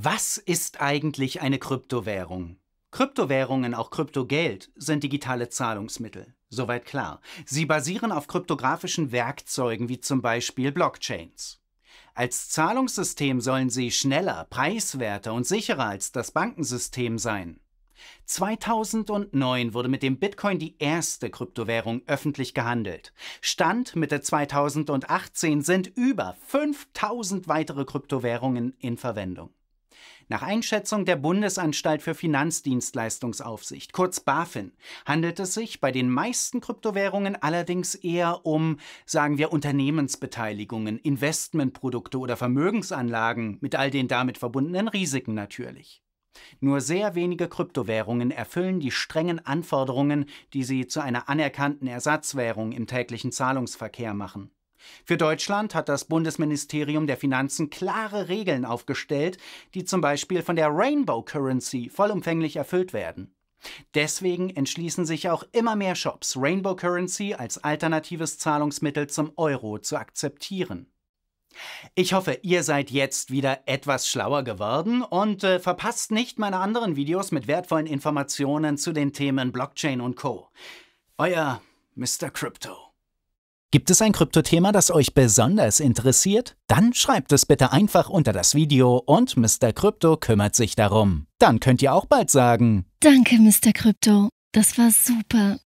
Was ist eigentlich eine Kryptowährung? Kryptowährungen, auch Kryptogeld, sind digitale Zahlungsmittel. Soweit klar. Sie basieren auf kryptografischen Werkzeugen wie zum Beispiel Blockchains. Als Zahlungssystem sollen sie schneller, preiswerter und sicherer als das Bankensystem sein. 2009 wurde mit dem Bitcoin die erste Kryptowährung öffentlich gehandelt. Stand Mitte 2018 sind über 5000 weitere Kryptowährungen in Verwendung. Nach Einschätzung der Bundesanstalt für Finanzdienstleistungsaufsicht, kurz BaFin, handelt es sich bei den meisten Kryptowährungen allerdings eher um, sagen wir, Unternehmensbeteiligungen, Investmentprodukte oder Vermögensanlagen mit all den damit verbundenen Risiken natürlich. Nur sehr wenige Kryptowährungen erfüllen die strengen Anforderungen, die sie zu einer anerkannten Ersatzwährung im täglichen Zahlungsverkehr machen. Für Deutschland hat das Bundesministerium der Finanzen klare Regeln aufgestellt, die zum Beispiel von der Rainbow Currency vollumfänglich erfüllt werden. Deswegen entschließen sich auch immer mehr Shops, Rainbow Currency als alternatives Zahlungsmittel zum Euro zu akzeptieren. Ich hoffe, ihr seid jetzt wieder etwas schlauer geworden und äh, verpasst nicht meine anderen Videos mit wertvollen Informationen zu den Themen Blockchain und Co. Euer Mr. Crypto. Gibt es ein Kryptothema, das euch besonders interessiert? Dann schreibt es bitte einfach unter das Video und Mr. Krypto kümmert sich darum. Dann könnt ihr auch bald sagen: Danke, Mr. Krypto. Das war super.